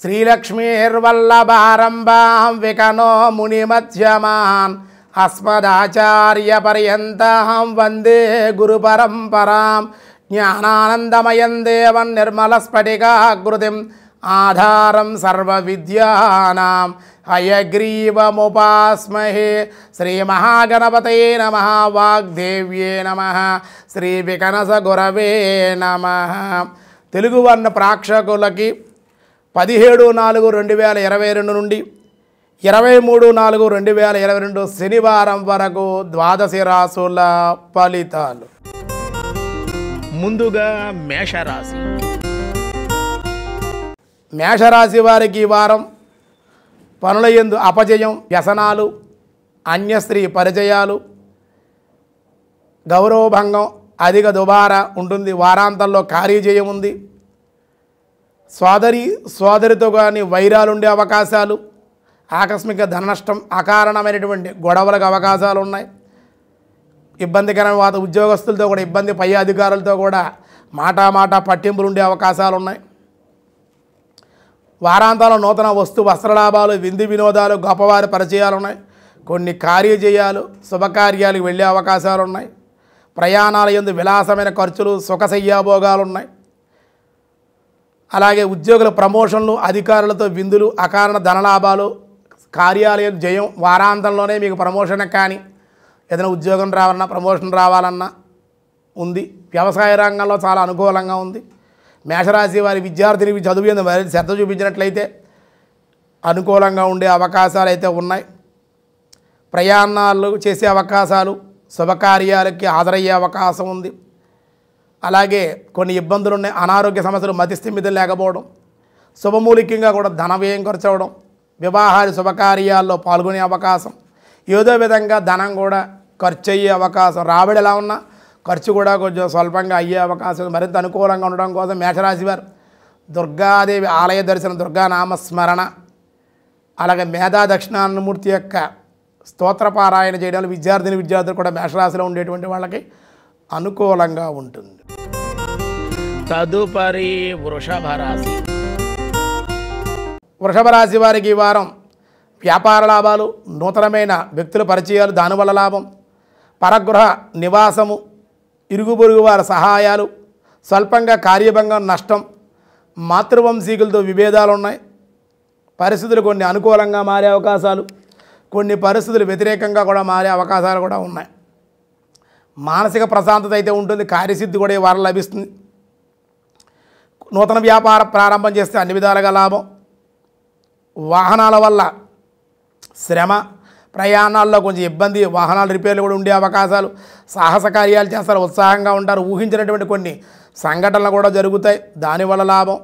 శ్రీలక్ష్మీర్వల్లభారంభాం వికనో మునిమధ్యమాన్ అస్మదాచార్యపర్యంతం వందే గురుపరంపరాం జ్ఞానానందమయం దేవం నిర్మలస్ఫటికాకృతిం ఆధారం సర్వవిద్యానాం హయగ్రీవముపాస్మహే శ్రీమహాగణపతయే నమ వాగ్దేవ్యే నమ శ్రీ వికనస గురవే నమ తెలుగు వర్ణ ప్రేక్షకులకి పదిహేడు నాలుగు రెండు వేల ఇరవై రెండు నుండి ఇరవై మూడు నాలుగు రెండు వేల ఇరవై రెండు శనివారం వరకు ద్వాదశి రాసుల ఫలితాలు ముందుగా మేషరాశి మేషరాశి వారికి ఈ వారం పనుల ఎందు అపజయం వ్యసనాలు అన్యస్త్రీ పరిచయాలు గౌరవభంగం అధిక దుబారా ఉంటుంది వారాంతంలో కార్యజయం ఉంది సోదరి సోదరితో కానీ వైరాలు ఉండే అవకాశాలు ఆకస్మిక ధన నష్టం అకారణమైనటువంటి గొడవలకు అవకాశాలు ఉన్నాయి ఇబ్బందికరమైన వాత ఉద్యోగస్తులతో కూడా ఇబ్బంది పై అధికారులతో కూడా మాటా మాటా పట్టింపులు ఉండే అవకాశాలు ఉన్నాయి వారాంతాల నూతన వస్తు వస్త్రలాభాలు విందు వినోదాలు గొప్పవారి పరిచయాలు ఉన్నాయి కొన్ని కార్యచేయాలు శుభకార్యాలకు వెళ్ళే అవకాశాలు ఉన్నాయి ప్రయాణాల ఎందు విలాసమైన ఖర్చులు సుఖ ఉన్నాయి అలాగే ఉద్యోగుల ప్రమోషన్లు అధికారులతో విందులు అకారణ ధనలాభాలు కార్యాలయం జయం వారాంతంలోనే మీకు ప్రమోషన్ కానీ ఏదైనా ఉద్యోగం రావాలన్నా ప్రమోషన్ రావాలన్నా ఉంది వ్యవసాయ రంగంలో చాలా అనుకూలంగా ఉంది మేషరాశి వారి విద్యార్థిని చదువు మీద మరి శ్రద్ధ చూపించినట్లయితే అనుకూలంగా ఉండే అవకాశాలు అయితే ఉన్నాయి ప్రయాణాలు చేసే అవకాశాలు శుభకార్యాలకి హాజరయ్యే అవకాశం ఉంది అలాగే కొన్ని ఇబ్బందులు ఉన్నాయి అనారోగ్య సమస్యలు మతిస్థిమితులు లేకపోవడం శుభమూలికంగా కూడా ధన వ్యయం ఖర్చు వివాహాది శుభకార్యాల్లో పాల్గొనే అవకాశం ఏదో విధంగా ధనం కూడా ఖర్చు అయ్యే అవకాశం రాబడి ఎలా ఉన్నా ఖర్చు కూడా కొంచెం స్వల్పంగా అయ్యే అవకాశం మరింత అనుకూలంగా ఉండడం కోసం మేషరాశి వారు దుర్గాదేవి ఆలయ దర్శనం దుర్గానామస్మరణ అలాగే మేధా దక్షిణానమూర్తి యొక్క స్తోత్రపారాయణ చేయడం విద్యార్థిని విద్యార్థులు కూడా మేషరాశిలో ఉండేటువంటి వాళ్ళకి అనుకూలంగా ఉంటుంది తదుపరి వృషభ రాశి వృషభ రాశి వారికి ఈ వారం వ్యాపార లాభాలు నూతనమైన వ్యక్తుల పరిచయాలు దానివల్ల లాభం పరగృహ నివాసము ఇరుగు పొరుగు వారి సహాయాలు స్వల్పంగా కార్యభంగం నష్టం మాతృవంశీకులతో విభేదాలు ఉన్నాయి పరిస్థితులు కొన్ని అనుకూలంగా మారే అవకాశాలు కొన్ని పరిస్థితులు వ్యతిరేకంగా కూడా మారే అవకాశాలు కూడా ఉన్నాయి మానసిక ప్రశాంతత అయితే ఉంటుంది కార్యసిద్ధి కూడా ఈ వారం లభిస్తుంది నూతన వ్యాపార ప్రారంభం చేస్తే అన్ని విధాలుగా లాభం వాహనాల వల్ల శ్రమ ప్రయాణాల్లో కొంచెం ఇబ్బంది వాహనాల రిపేర్లు కూడా ఉండే అవకాశాలు సాహస కార్యాలు చేస్తారు ఉత్సాహంగా ఉంటారు ఊహించినటువంటి కొన్ని సంఘటనలు కూడా జరుగుతాయి దానివల్ల లాభం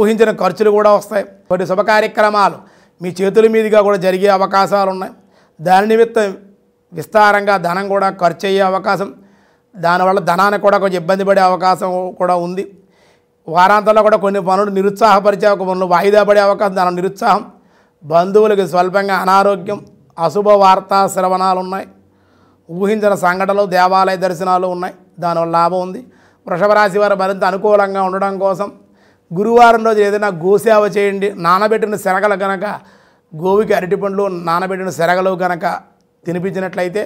ఊహించిన ఖర్చులు కూడా వస్తాయి కొన్ని శుభ కార్యక్రమాలు మీ చేతుల మీదుగా కూడా జరిగే అవకాశాలు ఉన్నాయి దాని నిమిత్తం విస్తారంగా ధనం కూడా ఖర్చు అయ్యే అవకాశం దానివల్ల ధనానికి కూడా కొంచెం ఇబ్బంది పడే అవకాశం కూడా ఉంది వారాంతంలో కూడా కొన్ని పనులు నిరుత్సాహపరిచే ఒక పనులు వాయిదా పడే అవకాశం దాని నిరుత్సాహం బంధువులకి స్వల్పంగా అనారోగ్యం అశుభ వార్తా శ్రవణాలు ఉన్నాయి ఊహించిన సంఘటనలు దేవాలయ దర్శనాలు ఉన్నాయి దానివల్ల లాభం ఉంది వృషభ రాశి వారు మరింత అనుకూలంగా ఉండడం కోసం గురువారం రోజు ఏదైనా గోసేవ చేయండి నానబెట్టిన శనగలు కనుక గోవికి అరటిపండ్లు నానబెట్టిన శనగలు కనుక తినిపించినట్లయితే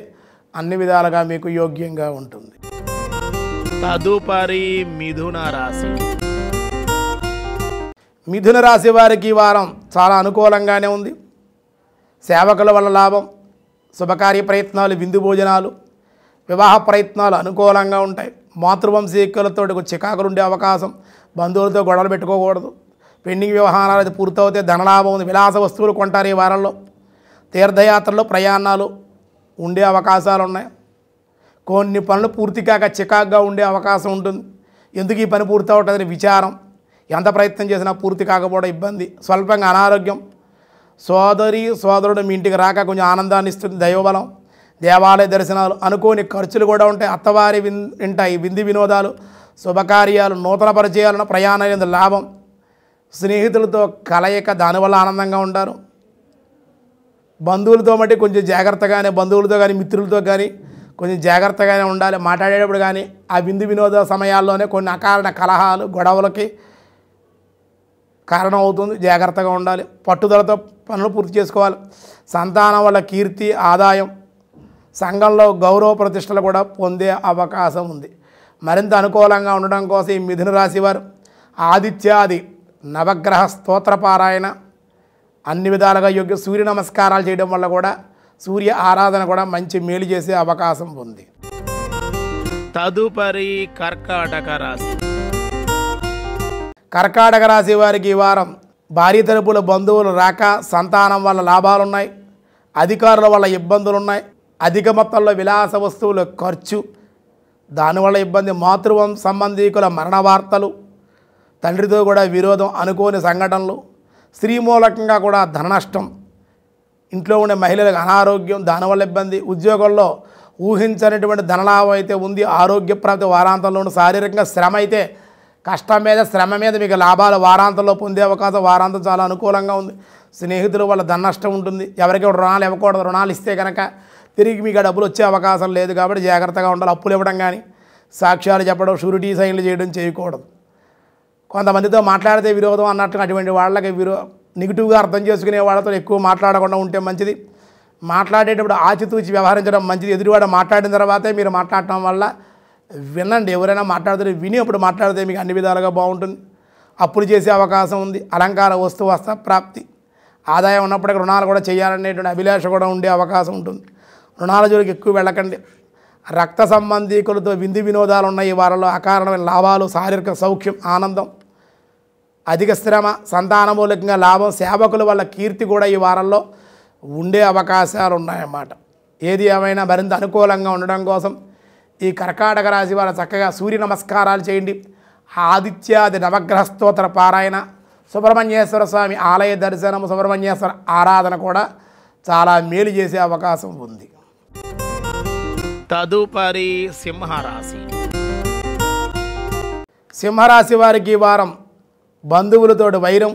అన్ని విధాలుగా మీకు యోగ్యంగా ఉంటుంది తదుపరి మిథున రాశి మిథున రాశి వారికి ఈ వారం చాలా అనుకూలంగానే ఉంది సేవకుల వల్ల లాభం శుభకార్య ప్రయత్నాలు విందు భోజనాలు వివాహ ప్రయత్నాలు అనుకూలంగా ఉంటాయి మాతృవంశీకులతో చికాకులు ఉండే అవకాశం బంధువులతో గొడవలు పెట్టుకోకూడదు పెండింగ్ వ్యవహారాలు అది పూర్తవుతే ధనలాభం ఉంది విలాస వస్తువులు కొంటారు ఈ వారంలో తీర్థయాత్రలు ప్రయాణాలు ఉండే అవకాశాలు ఉన్నాయి కొన్ని పనులు పూర్తి కాక చికాకుగా ఉండే అవకాశం ఉంటుంది ఎందుకు ఈ పని పూర్తవుతుందని విచారం ఎంత ప్రయత్నం చేసినా పూర్తి కాకపోవడం ఇబ్బంది స్వల్పంగా అనారోగ్యం సోదరి సోదరుడు మీ ఇంటికి రాక కొంచెం ఆనందాన్ని ఇస్తుంది దైవబలం దేవాలయ దర్శనాలు అనుకోని ఖర్చులు కూడా ఉంటాయి అత్తవారి విన్ వింటాయి వింది వినోదాలు శుభకార్యాలు నూతన పరిచయాలను ప్రయాణం లాభం స్నేహితులతో కలయిక దానివల్ల ఆనందంగా ఉంటారు బంధువులతో మట్టి కొంచెం జాగ్రత్తగానే బంధువులతో కానీ మిత్రులతో కానీ కొంచెం జాగ్రత్తగానే ఉండాలి మాట్లాడేటప్పుడు కానీ ఆ విందు వినోద సమయాల్లోనే కొన్ని అకారణ కలహాలు గొడవలకి కారణం అవుతుంది జాగ్రత్తగా ఉండాలి పట్టుదలతో పనులు పూర్తి చేసుకోవాలి సంతానం వల్ల కీర్తి ఆదాయం సంఘంలో గౌరవ ప్రతిష్టలు కూడా పొందే అవకాశం ఉంది మరింత అనుకూలంగా ఉండడం కోసం ఈ మిథున రాశివారు ఆదిత్యాది నవగ్రహ స్తోత్రపారాయణ అన్ని విధాలుగా యోగ్య సూర్య నమస్కారాలు చేయడం వల్ల కూడా సూర్య ఆరాధన కూడా మంచి మేలు చేసే అవకాశం ఉంది తదుపరి కర్కాటక రాశి కర్కాటక రాశి వారికి ఈ వారం భారీ తరపుల బంధువులు రాక సంతానం వల్ల లాభాలున్నాయి అధికారుల వల్ల ఇబ్బందులున్నాయి అధిక మొత్తంలో విలాస వస్తువుల ఖర్చు దానివల్ల ఇబ్బంది మాతృవం సంబంధీకుల మరణ వార్తలు తండ్రితో కూడా విరోధం అనుకోని సంఘటనలు స్త్రీ మూలకంగా కూడా ధన నష్టం ఇంట్లో ఉండే మహిళలకు అనారోగ్యం దానివల్ల ఇబ్బంది ఉద్యోగంలో ఊహించనటువంటి ధనలాభం అయితే ఉంది ఆరోగ్య ప్రాప్తి వారాంతంలోనూ శారీరకంగా శ్రమ అయితే కష్టం మీద శ్రమ మీద మీకు లాభాలు వారాంతంలో పొందే అవకాశం వారాంతం చాలా అనుకూలంగా ఉంది స్నేహితులు వాళ్ళ నష్టం ఉంటుంది ఎవరికి రుణాలు ఇవ్వకూడదు రుణాలు ఇస్తే కనుక తిరిగి మీకు డబ్బులు వచ్చే అవకాశం లేదు కాబట్టి జాగ్రత్తగా ఉండాలి అప్పులు ఇవ్వడం కానీ సాక్ష్యాలు చెప్పడం షూరిటీ సైన్లు చేయడం చేయకూడదు కొంతమందితో మాట్లాడితే విరోధం అన్నట్టుగా అటువంటి వాళ్ళకి విరో నెగిటివ్గా అర్థం చేసుకునే వాళ్ళతో ఎక్కువ మాట్లాడకుండా ఉంటే మంచిది మాట్లాడేటప్పుడు ఆచితూచి వ్యవహరించడం మంచిది ఎదుటివాడు మాట్లాడిన తర్వాతే మీరు మాట్లాడటం వల్ల వినండి ఎవరైనా మాట్లాడితే విని అప్పుడు మాట్లాడితే మీకు అన్ని విధాలుగా బాగుంటుంది అప్పులు చేసే అవకాశం ఉంది అలంకార వస్తు వస్త ప్రాప్తి ఆదాయం ఉన్నప్పటికీ రుణాలు కూడా చేయాలనేటువంటి అభిలాష కూడా ఉండే అవకాశం ఉంటుంది రుణాల జోలికి ఎక్కువ వెళ్ళకండి రక్త సంబంధీకులతో విందు వినోదాలు ఉన్నాయి ఈ వారంలో అకారణమైన లాభాలు శారీరక సౌఖ్యం ఆనందం అధిక శ్రమ సంతానమూలకంగా లాభం సేవకుల వల్ల కీర్తి కూడా ఈ వారంలో ఉండే అవకాశాలు ఉన్నాయన్నమాట ఏది ఏమైనా మరింత అనుకూలంగా ఉండడం కోసం ఈ కర్కాటక రాశి వారు చక్కగా సూర్య నమస్కారాలు చేయండి ఆదిత్యాది నవగ్రహ స్తోత్ర పారాయణ సుబ్రహ్మణ్యేశ్వర స్వామి ఆలయ దర్శనం సుబ్రహ్మణ్యేశ్వర ఆరాధన కూడా చాలా మేలు చేసే అవకాశం ఉంది తదుపరి సింహరాశి సింహరాశి వారికి వారం బంధువులతో వైరం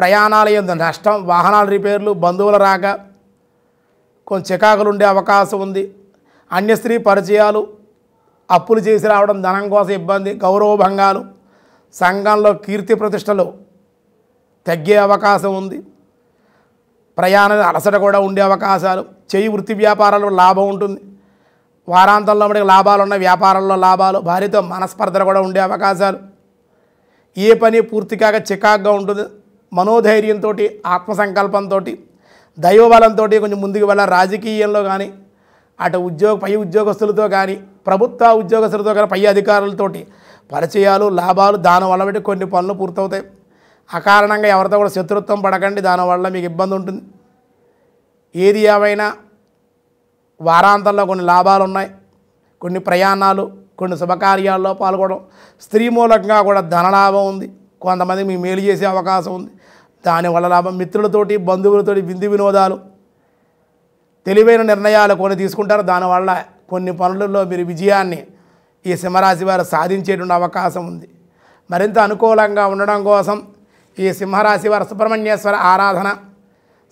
ప్రయాణాల ఎందు నష్టం వాహనాల రిపేర్లు బంధువుల రాక కొంచెం చికాకులు ఉండే అవకాశం ఉంది అన్యస్త్రీ పరిచయాలు అప్పులు చేసి రావడం ధనం కోసం ఇబ్బంది గౌరవ భంగాలు సంఘంలో కీర్తి ప్రతిష్టలు తగ్గే అవకాశం ఉంది ప్రయాణ అలసట కూడా ఉండే అవకాశాలు చేయి వృత్తి వ్యాపారాలు లాభం ఉంటుంది వారాంతంలో మనకి లాభాలు ఉన్న వ్యాపారంలో లాభాలు భార్యతో మనస్పర్ధలు కూడా ఉండే అవకాశాలు ఏ పని కాక చికాగ్గా ఉంటుంది మనోధైర్యంతో ఆత్మసంకల్పంతో దైవబలంతో కొంచెం ముందుకు వెళ్ళ రాజకీయంలో కానీ అటు ఉద్యోగ పై ఉద్యోగస్తులతో కానీ ప్రభుత్వ ఉద్యోగస్తులతో కానీ పై అధికారులతోటి పరిచయాలు లాభాలు దానివల్ల పెట్టి కొన్ని పనులు పూర్తవుతాయి అకారణంగా ఎవరితో కూడా శత్రుత్వం పడకండి దానివల్ల మీకు ఇబ్బంది ఉంటుంది ఏది ఏమైనా వారాంతంలో కొన్ని లాభాలు ఉన్నాయి కొన్ని ప్రయాణాలు కొన్ని శుభకార్యాల్లో పాల్గొనడం స్త్రీ మూలకంగా కూడా ధనలాభం ఉంది కొంతమంది మీ మేలు చేసే అవకాశం ఉంది దానివల్ల లాభం మిత్రులతోటి బంధువులతోటి విందు వినోదాలు తెలివైన నిర్ణయాలు కొన్ని తీసుకుంటారు దానివల్ల కొన్ని పనులలో మీరు విజయాన్ని ఈ సింహరాశి వారు సాధించేటువంటి అవకాశం ఉంది మరింత అనుకూలంగా ఉండడం కోసం ఈ సింహరాశి వారు సుబ్రహ్మణ్యేశ్వర ఆరాధన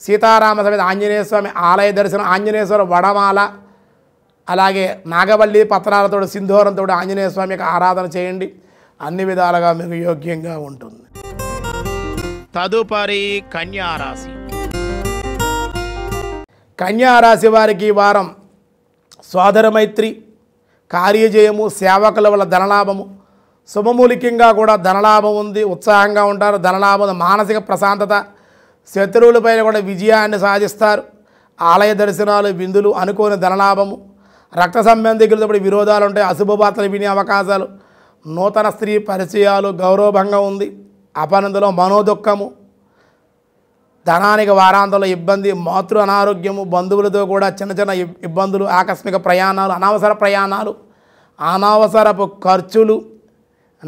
సీతారామ సమేత ఆంజనేయ స్వామి ఆలయ దర్శనం ఆంజనేయస్వర వడమాల అలాగే నాగవల్లి పత్రాలతో సింధూరంతో ఆంజనేయ స్వామి ఆరాధన చేయండి అన్ని విధాలుగా మీకు యోగ్యంగా ఉంటుంది తదుపరి కన్యారాశి కన్యారాశి వారికి వారం వారం మైత్రి కార్యజయము సేవకుల వల్ల ధనలాభము శుభమూలికంగా కూడా ధనలాభం ఉంది ఉత్సాహంగా ఉంటారు ధనలాభం మానసిక ప్రశాంతత శత్రువులపైన కూడా విజయాన్ని సాధిస్తారు ఆలయ దర్శనాలు విందులు అనుకోని ధనలాభము రక్త సంబంధికులతో విరోధాలు ఉంటాయి అశుభ వార్తలు వినే అవకాశాలు నూతన స్త్రీ పరిచయాలు గౌరవభంగం ఉంది అపనందులో మనోదుఖము ధనానికి వారాంతంలో ఇబ్బంది మాతృ అనారోగ్యము బంధువులతో కూడా చిన్న చిన్న ఇబ్బందులు ఆకస్మిక ప్రయాణాలు అనవసర ప్రయాణాలు అనవసరపు ఖర్చులు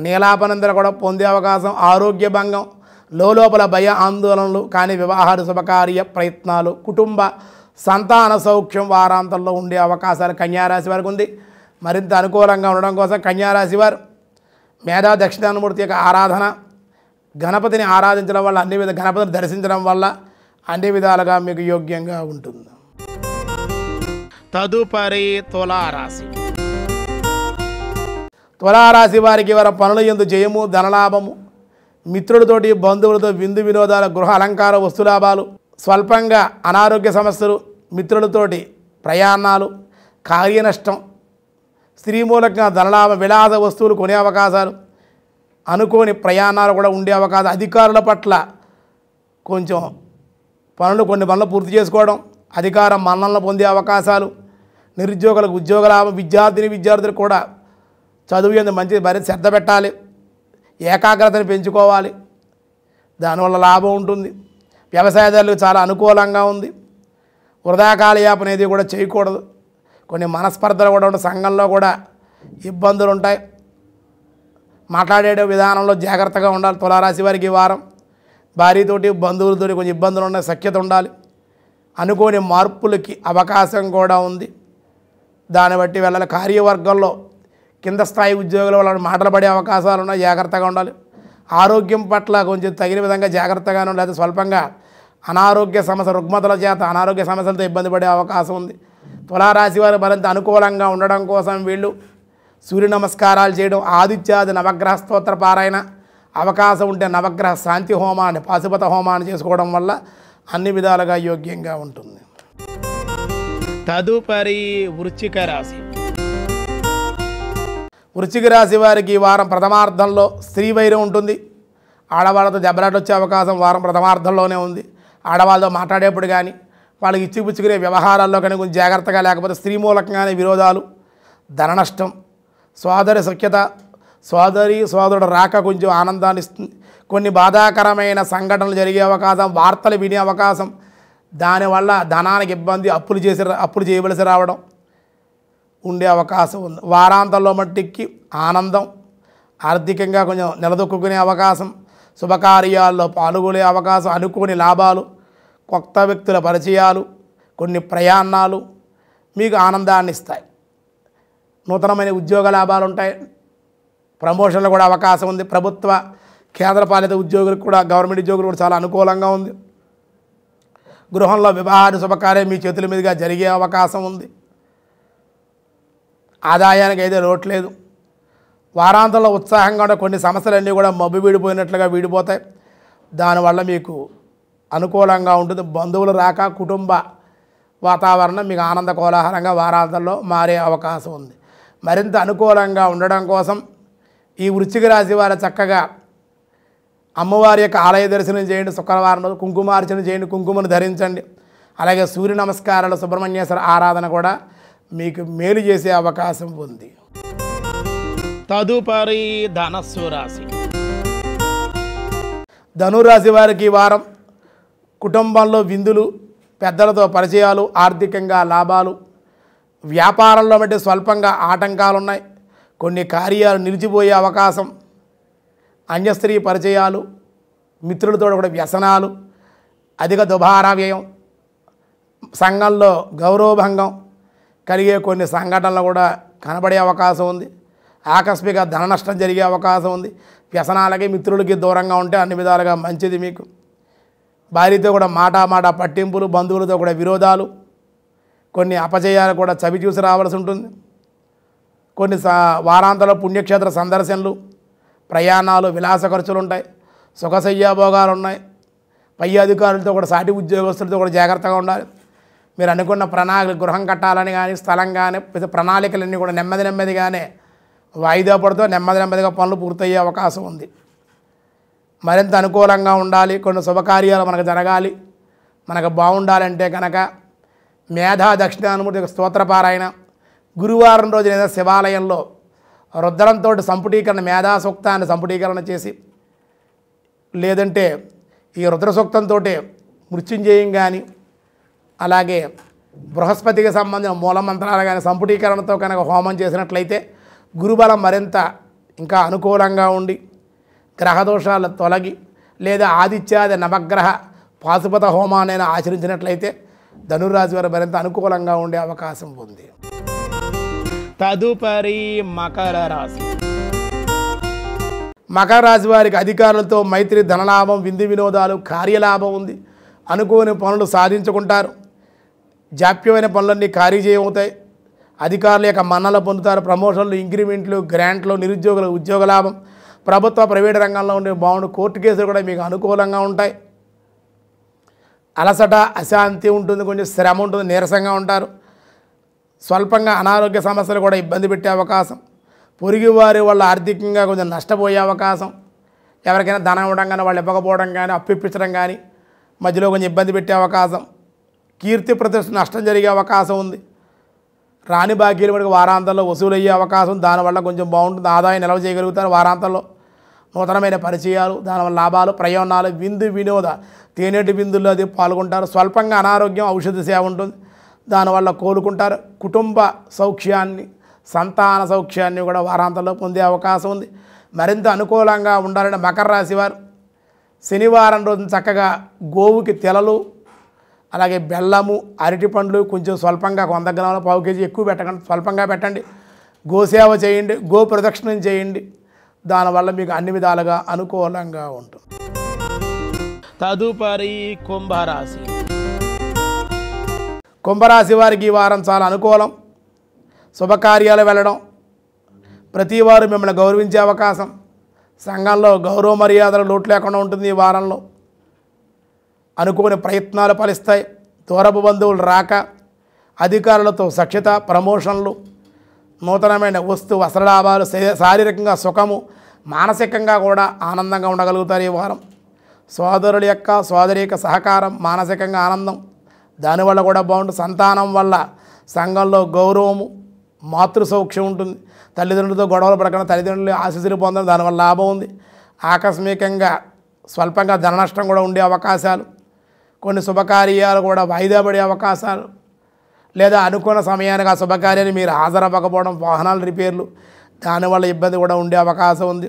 నీలాపనందర కూడా పొందే అవకాశం ఆరోగ్య భంగం లోపల భయ ఆందోళనలు కానీ వివాహాలు శుభకార్య ప్రయత్నాలు కుటుంబ సంతాన సౌఖ్యం వారాంతంలో ఉండే అవకాశాలు కన్యారాశి వారికి ఉంది మరింత అనుకూలంగా ఉండడం కోసం కన్యారాశి వారు మేధా దక్షిణానుమూర్తి యొక్క ఆరాధన గణపతిని ఆరాధించడం వల్ల అన్ని విధ గణపతిని దర్శించడం వల్ల అన్ని విధాలుగా మీకు యోగ్యంగా ఉంటుంది తదుపరి తులారాశి తులారాశి వారికి వారి పనులు ఎందు జయము ధనలాభము మిత్రులతోటి బంధువులతో విందు వినోదాలు గృహ అలంకార వస్తులాభాలు స్వల్పంగా అనారోగ్య సమస్యలు మిత్రులతోటి ప్రయాణాలు కార్యనష్టం స్త్రీ మూలకంగా ధనలాభ విలాస వస్తువులు కొనే అవకాశాలు అనుకోని ప్రయాణాలు కూడా ఉండే అవకాశం అధికారుల పట్ల కొంచెం పనులు కొన్ని పనులు పూర్తి చేసుకోవడం అధికారం మన్నలను పొందే అవకాశాలు నిరుద్యోగులకు ఉద్యోగుల విద్యార్థిని విద్యార్థులు కూడా చదువు ఎందు మంచి భరి శ్రద్ధ పెట్టాలి ఏకాగ్రతను పెంచుకోవాలి దానివల్ల లాభం ఉంటుంది వ్యవసాయదారులకు చాలా అనుకూలంగా ఉంది వృధా కాలయాపన కూడా చేయకూడదు కొన్ని మనస్పర్ధలు కూడా ఉంటాయి సంఘంలో కూడా ఇబ్బందులు ఉంటాయి మాట్లాడే విధానంలో జాగ్రత్తగా ఉండాలి తులారాశి వారికి వారం భార్యతోటి బంధువులతోటి కొంచెం ఇబ్బందులు ఉన్న సఖ్యత ఉండాలి అనుకోని మార్పులకి అవకాశం కూడా ఉంది దాన్ని బట్టి వెళ్ళాలి కార్యవర్గంలో కింద స్థాయి ఉద్యోగుల వల్ల మాటలు పడే అవకాశాలు ఉన్నాయి జాగ్రత్తగా ఉండాలి ఆరోగ్యం పట్ల కొంచెం తగిన విధంగా జాగ్రత్తగాను లేదా స్వల్పంగా అనారోగ్య సమస్య రుగ్మతల చేత అనారోగ్య సమస్యలతో ఇబ్బంది పడే అవకాశం ఉంది తులారాశి వారు మరింత అనుకూలంగా ఉండడం కోసం వీళ్ళు సూర్య నమస్కారాలు చేయడం ఆదిత్యాది నవగ్రహ స్తోత్ర పారాయణ అవకాశం ఉంటే నవగ్రహ శాంతి హోమాన్ని పాశుపత హోమాన్ని చేసుకోవడం వల్ల అన్ని విధాలుగా యోగ్యంగా ఉంటుంది తదుపరి వృచ్చిక రాశి వృచ్చిక రాశి వారికి వారం ప్రథమార్థంలో స్త్రీ వైరం ఉంటుంది ఆడవాళ్ళతో దెబ్బలాట వచ్చే అవకాశం వారం ప్రథమార్థంలోనే ఉంది ఆడవాళ్ళతో మాట్లాడేప్పుడు కానీ వాళ్ళకి ఇచ్చిపుచ్చుకునే వ్యవహారాల్లో కానీ కొంచెం జాగ్రత్తగా లేకపోతే స్త్రీ మూలకంగానే విరోధాలు ధన నష్టం సోదరి సఖ్యత సోదరి సోదరుడు రాక కొంచెం ఆనందాన్ని ఇస్తుంది కొన్ని బాధాకరమైన సంఘటనలు జరిగే అవకాశం వార్తలు వినే అవకాశం దానివల్ల ధనానికి ఇబ్బంది అప్పులు చేసి అప్పులు చేయవలసి రావడం ఉండే అవకాశం ఉంది వారాంతంలో మట్టికి ఆనందం ఆర్థికంగా కొంచెం నిలదొక్కునే అవకాశం శుభకార్యాల్లో పాల్గొనే అవకాశం అనుకోని లాభాలు కొత్త వ్యక్తుల పరిచయాలు కొన్ని ప్రయాణాలు మీకు ఆనందాన్ని ఇస్తాయి నూతనమైన ఉద్యోగ లాభాలు ఉంటాయి ప్రమోషన్లు కూడా అవకాశం ఉంది ప్రభుత్వ కేంద్రపాలిత ఉద్యోగులకు కూడా గవర్నమెంట్ ఉద్యోగులు కూడా చాలా అనుకూలంగా ఉంది గృహంలో వివాహాన్ని శుభకార్యం మీ చేతుల మీదుగా జరిగే అవకాశం ఉంది ఆదాయానికి అయితే లోట్లేదు వారాంతంలో ఉత్సాహంగా ఉన్న కొన్ని సమస్యలన్నీ కూడా మబ్బు వీడిపోయినట్లుగా వీడిపోతాయి దానివల్ల మీకు అనుకూలంగా ఉంటుంది బంధువులు రాక కుటుంబ వాతావరణం మీకు ఆనంద కోలాహలంగా వారాంతంలో మారే అవకాశం ఉంది మరింత అనుకూలంగా ఉండడం కోసం ఈ వృశ్చిక రాశి వారు చక్కగా అమ్మవారి యొక్క ఆలయ దర్శనం చేయండి శుక్రవారం రోజు కుంకుమార్చన చేయండి కుంకుమను ధరించండి అలాగే సూర్య నమస్కారాలు సుబ్రహ్మణ్యేశ్వర ఆరాధన కూడా మీకు మేలు చేసే అవకాశం ఉంది తదుపరి ధనస్సు రాశి ధనురాశి వారికి వారం కుటుంబంలో విందులు పెద్దలతో పరిచయాలు ఆర్థికంగా లాభాలు వ్యాపారంలో బట్టి స్వల్పంగా ఆటంకాలు ఉన్నాయి కొన్ని కార్యాలు నిలిచిపోయే అవకాశం అన్యస్త్రీ పరిచయాలు మిత్రులతో కూడా వ్యసనాలు అధిక దుభారా వ్యయం సంఘంలో గౌరవభంగం కలిగే కొన్ని సంఘటనలు కూడా కనబడే అవకాశం ఉంది ఆకస్మిక ధన నష్టం జరిగే అవకాశం ఉంది వ్యసనాలకి మిత్రులకి దూరంగా ఉంటే అన్ని విధాలుగా మంచిది మీకు భార్యతో కూడా మాటా మాట పట్టింపులు బంధువులతో కూడా విరోధాలు కొన్ని అపజయాలు కూడా చవి చూసి రావాల్సి ఉంటుంది కొన్ని వారాంతలో పుణ్యక్షేత్ర సందర్శనలు ప్రయాణాలు విలాస ఖర్చులు ఉంటాయి సుఖసయ్యాభోగాలు ఉన్నాయి పై అధికారులతో కూడా సాటి ఉద్యోగస్తులతో కూడా జాగ్రత్తగా ఉండాలి మీరు అనుకున్న ప్రణాళిక గృహం కట్టాలని కానీ స్థలం కానీ ప్రణాళికలన్నీ కూడా నెమ్మది నెమ్మదిగానే వాయిదా పడుతూ నెమ్మది నెమ్మదిగా పనులు పూర్తయ్యే అవకాశం ఉంది మరింత అనుకూలంగా ఉండాలి కొన్ని శుభకార్యాలు మనకు జరగాలి మనకు బాగుండాలంటే కనుక మేధా దక్షిణామూర్తి యొక్క స్తోత్రపారాయణ గురువారం రోజున శివాలయంలో రుద్రంతో సంపుటీకరణ మేధా సూక్తాన్ని సంపుటీకరణ చేసి లేదంటే ఈ రుద్ర సూక్తంతో మృత్యుంజయం కానీ అలాగే బృహస్పతికి సంబంధించిన మూల మంత్రాలు కానీ సంపుటీకరణతో కనుక హోమం చేసినట్లయితే గురుబలం మరింత ఇంకా అనుకూలంగా ఉండి గ్రహదోషాలు తొలగి లేదా ఆదిత్యాది నవగ్రహ పాశుపత హోమాన్ని ఆచరించినట్లయితే ధనురాశి వారు మరింత అనుకూలంగా ఉండే అవకాశం ఉంది తదుపరి మకర రాశి మకర రాశి వారికి అధికారులతో మైత్రి ధనలాభం విందు వినోదాలు కార్యలాభం ఉంది అనుకోని పనులు సాధించుకుంటారు జాప్యమైన పనులన్నీ కార్యజయమవుతాయి అధికారుల యొక్క మన్నలు పొందుతారు ప్రమోషన్లు ఇంక్రిమెంట్లు గ్రాంట్లు నిరుద్యోగులు ఉద్యోగ లాభం ప్రభుత్వ ప్రైవేట్ రంగంలో ఉండే బాగుండు కోర్టు కేసులు కూడా మీకు అనుకూలంగా ఉంటాయి అలసట అశాంతి ఉంటుంది కొంచెం శ్రమ ఉంటుంది నీరసంగా ఉంటారు స్వల్పంగా అనారోగ్య సమస్యలు కూడా ఇబ్బంది పెట్టే అవకాశం వారి వాళ్ళ ఆర్థికంగా కొంచెం నష్టపోయే అవకాశం ఎవరికైనా ధనం ఇవ్వడం కానీ వాళ్ళు ఇవ్వకపోవడం కానీ అప్పిప్పించడం కానీ మధ్యలో కొంచెం ఇబ్బంది పెట్టే అవకాశం కీర్తి ప్రతిష్ట నష్టం జరిగే అవకాశం ఉంది రాణి బాకీలు మనకి వారాంతంలో వసూలయ్యే అవకాశం దానివల్ల కొంచెం బాగుంటుంది ఆదాయం నిల్వ చేయగలుగుతారు వారాంతంలో నూతనమైన పరిచయాలు దానివల్ల లాభాలు ప్రయోజనాలు విందు వినోద తేనేటి విందుల్లో అది పాల్గొంటారు స్వల్పంగా అనారోగ్యం ఔషధ సేవ ఉంటుంది దానివల్ల కోలుకుంటారు కుటుంబ సౌఖ్యాన్ని సంతాన సౌఖ్యాన్ని కూడా వారాంతంలో పొందే అవకాశం ఉంది మరింత అనుకూలంగా ఉండాలని మకర రాశి వారు శనివారం రోజున చక్కగా గోవుకి తెలలు అలాగే బెల్లము అరటి పండ్లు కొంచెం స్వల్పంగా వంద గ్రాముల పావు కేజీ ఎక్కువ పెట్టకండి స్వల్పంగా పెట్టండి గోసేవ చేయండి గో ప్రదక్షిణం చేయండి దానివల్ల మీకు అన్ని విధాలుగా అనుకూలంగా ఉంటుంది తదుపరి కుంభరాశి కుంభరాశి వారికి ఈ వారం చాలా అనుకూలం శుభకార్యాలు వెళ్ళడం ప్రతి వారు మిమ్మల్ని గౌరవించే అవకాశం సంఘంలో గౌరవ మర్యాదలు లోటు లేకుండా ఉంటుంది ఈ వారంలో అనుకోని ప్రయత్నాలు ఫలిస్తాయి దూరపు బంధువులు రాక అధికారులతో సఖ్యత ప్రమోషన్లు నూతనమైన వస్తు వస్త్రలాభాలు శారీరకంగా సుఖము మానసికంగా కూడా ఆనందంగా ఉండగలుగుతారు ఈ వారం సోదరుల యొక్క సోదరి యొక్క సహకారం మానసికంగా ఆనందం దానివల్ల కూడా బాగుంటుంది సంతానం వల్ల సంఘంలో గౌరవము మాతృ సౌఖ్యం ఉంటుంది తల్లిదండ్రులతో గొడవలు పడకుండా తల్లిదండ్రులు ఆశీస్సులు పొందడం దానివల్ల లాభం ఉంది ఆకస్మికంగా స్వల్పంగా ధన నష్టం కూడా ఉండే అవకాశాలు కొన్ని శుభకార్యాలు కూడా వాయిదా పడే అవకాశాలు లేదా అనుకున్న సమయానికి ఆ శుభకార్యాన్ని మీరు హాజరవ్వకపోవడం వాహనాల రిపేర్లు దానివల్ల ఇబ్బంది కూడా ఉండే అవకాశం ఉంది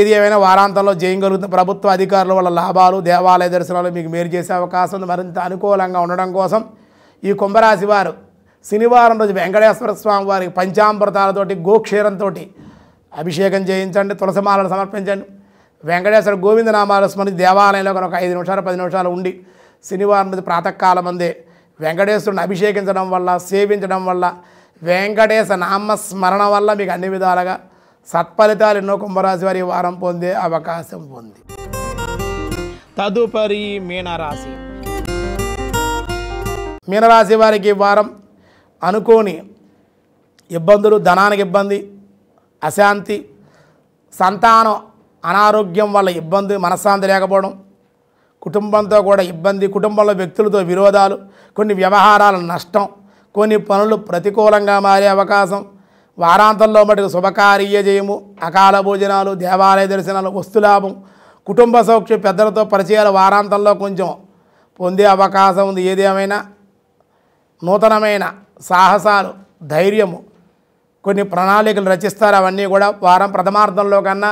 ఏది ఏమైనా వారాంతంలో చేయగలుగుతున్న ప్రభుత్వ అధికారుల వల్ల లాభాలు దేవాలయ దర్శనాలు మీకు మేలు చేసే అవకాశం ఉంది మరింత అనుకూలంగా ఉండడం కోసం ఈ కుంభరాశి వారు శనివారం రోజు వెంకటేశ్వర స్వామి వారికి పంచామృతాలతోటి గోక్షీరంతో అభిషేకం చేయించండి తులసిమాలను సమర్పించండి వెంకటేశ్వర గోవిందనామాలు స్మరించి దేవాలయంలో కనుక ఐదు నిమిషాలు పది నిమిషాలు ఉండి శనివారం రోజు ప్రాతకాలం అందే వెంకటేశ్వరుని అభిషేకించడం వల్ల సేవించడం వల్ల వెంకటేశ నామస్మరణ వల్ల మీకు అన్ని విధాలుగా సత్ఫలితాలు ఎన్నో కుంభరాశి వారి వారం పొందే అవకాశం ఉంది తదుపరి మీనరాశి మీనరాశి వారికి వారం అనుకోని ఇబ్బందులు ధనానికి ఇబ్బంది అశాంతి సంతానం అనారోగ్యం వల్ల ఇబ్బంది మనశ్శాంతి లేకపోవడం కుటుంబంతో కూడా ఇబ్బంది కుటుంబంలో వ్యక్తులతో విరోధాలు కొన్ని వ్యవహారాల నష్టం కొన్ని పనులు ప్రతికూలంగా మారే అవకాశం వారాంతంలో మటుకు శుభకార్య జయము అకాల భోజనాలు దేవాలయ దర్శనాలు వస్తులాభం కుటుంబ సౌఖ్య పెద్దలతో పరిచయాలు వారాంతంలో కొంచెం పొందే అవకాశం ఉంది ఏదేమైనా నూతనమైన సాహసాలు ధైర్యము కొన్ని ప్రణాళికలు రచిస్తారు అవన్నీ కూడా వారం ప్రథమార్థంలో కన్నా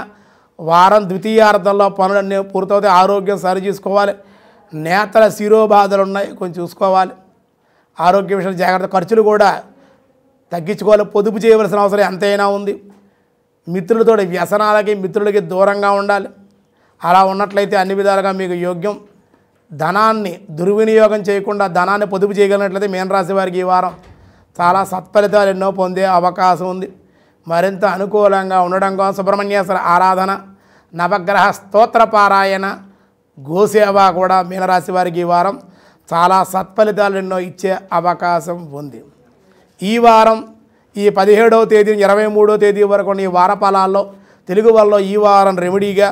వారం ద్వితీయార్థంలో పనులన్నీ పూర్తవుతాయి ఆరోగ్యం సరి చూసుకోవాలి నేతల శిరోబాధలు ఉన్నాయి కొంచెం చూసుకోవాలి ఆరోగ్య విషయంలో జాగ్రత్త ఖర్చులు కూడా తగ్గించుకోవాలి పొదుపు చేయవలసిన అవసరం ఎంతైనా ఉంది మిత్రులతో వ్యసనాలకి మిత్రులకి దూరంగా ఉండాలి అలా ఉన్నట్లయితే అన్ని విధాలుగా మీకు యోగ్యం ధనాన్ని దుర్వినియోగం చేయకుండా ధనాన్ని పొదుపు చేయగలిగినట్లయితే రాశి వారికి ఈ వారం చాలా సత్ఫలితాలు ఎన్నో పొందే అవకాశం ఉంది మరింత అనుకూలంగా ఉండడం కోసం సుబ్రహ్మణ్యేశ్వర ఆరాధన నవగ్రహ స్తోత్ర పారాయణ గోసేవ కూడా మీనరాశి వారికి ఈ వారం చాలా సత్ఫలితాలు ఎన్నో ఇచ్చే అవకాశం ఉంది ఈ వారం ఈ పదిహేడవ తేదీ ఇరవై మూడో తేదీ వరకు ఈ ఫలాల్లో తెలుగు వాళ్ళలో ఈ వారం రెమెడీగా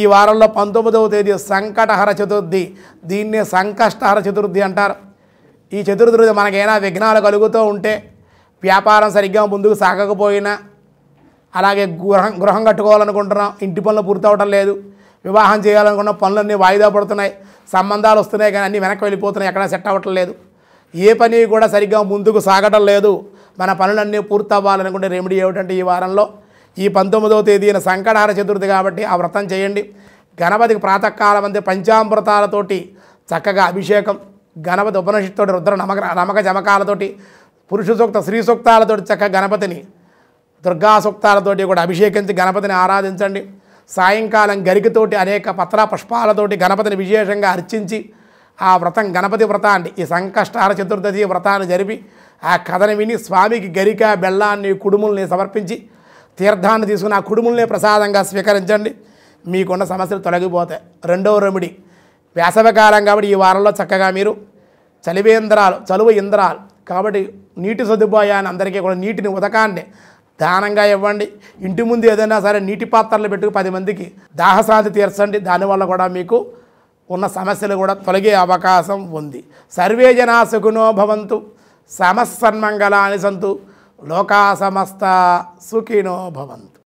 ఈ వారంలో పంతొమ్మిదవ తేదీ సంకటహర చతుర్థి దీన్నే సంకష్టహర చతుర్థి అంటారు ఈ చతుర్థి మనకైనా విఘ్నాలు కలుగుతూ ఉంటే వ్యాపారం సరిగ్గా ముందుకు సాగకపోయినా అలాగే గృహం గృహం కట్టుకోవాలనుకుంటున్నాం ఇంటి పనులు పూర్తవటం లేదు వివాహం చేయాలనుకున్న పనులన్నీ వాయిదా పడుతున్నాయి సంబంధాలు వస్తున్నాయి కానీ అన్నీ వెనక్కి వెళ్ళిపోతున్నాయి ఎక్కడా సెట్ అవ్వటం లేదు ఏ పని కూడా సరిగ్గా ముందుకు సాగటం లేదు మన పనులన్నీ పూర్తవ్వాలనుకుంటే రెమెడీ ఏమిటంటే ఈ వారంలో ఈ పంతొమ్మిదవ తేదీన సంకటహార చతుర్థి కాబట్టి ఆ వ్రతం చేయండి గణపతికి ప్రాతకాలం అంతే పంచామృతాలతోటి చక్కగా అభిషేకం గణపతి ఉపనిషత్తుడి రుద్ర నమక నమక జమకాలతోటి పురుష సూక్త స్త్రీ సూక్తాలతోటి చక్కగా గణపతిని దుర్గా సూక్తాలతోటి కూడా అభిషేకించి గణపతిని ఆరాధించండి సాయంకాలం గరికతోటి అనేక పత్ర పుష్పాలతోటి గణపతిని విశేషంగా అర్చించి ఆ వ్రతం గణపతి వ్రతాన్ని ఈ సంకష్టార చతుర్దశి వ్రతాన్ని జరిపి ఆ కథను విని స్వామికి గరిక బెల్లాన్ని కుడుముల్ని సమర్పించి తీర్థాన్ని తీసుకుని ఆ కుడుముల్ని ప్రసాదంగా స్వీకరించండి మీకున్న సమస్యలు తొలగిపోతాయి రెండవ రెమిడి వేసవికాలం కాబట్టి ఈ వారంలో చక్కగా మీరు చలివేంద్రాలు చలువ ఇంద్రాలు కాబట్టి నీటి సదుపాయాన్ని అందరికీ కూడా నీటిని ఉదకాన్ని దానంగా ఇవ్వండి ఇంటి ముందు ఏదైనా సరే నీటి పాత్రలు పెట్టుకు పది మందికి దాహసాది తీర్చండి దానివల్ల కూడా మీకు ఉన్న సమస్యలు కూడా తొలగే అవకాశం ఉంది సర్వే జనాశకునో భవంతు సమస్సన్మంగళాని సంతు లోకా సమస్త సుఖినో భవంతు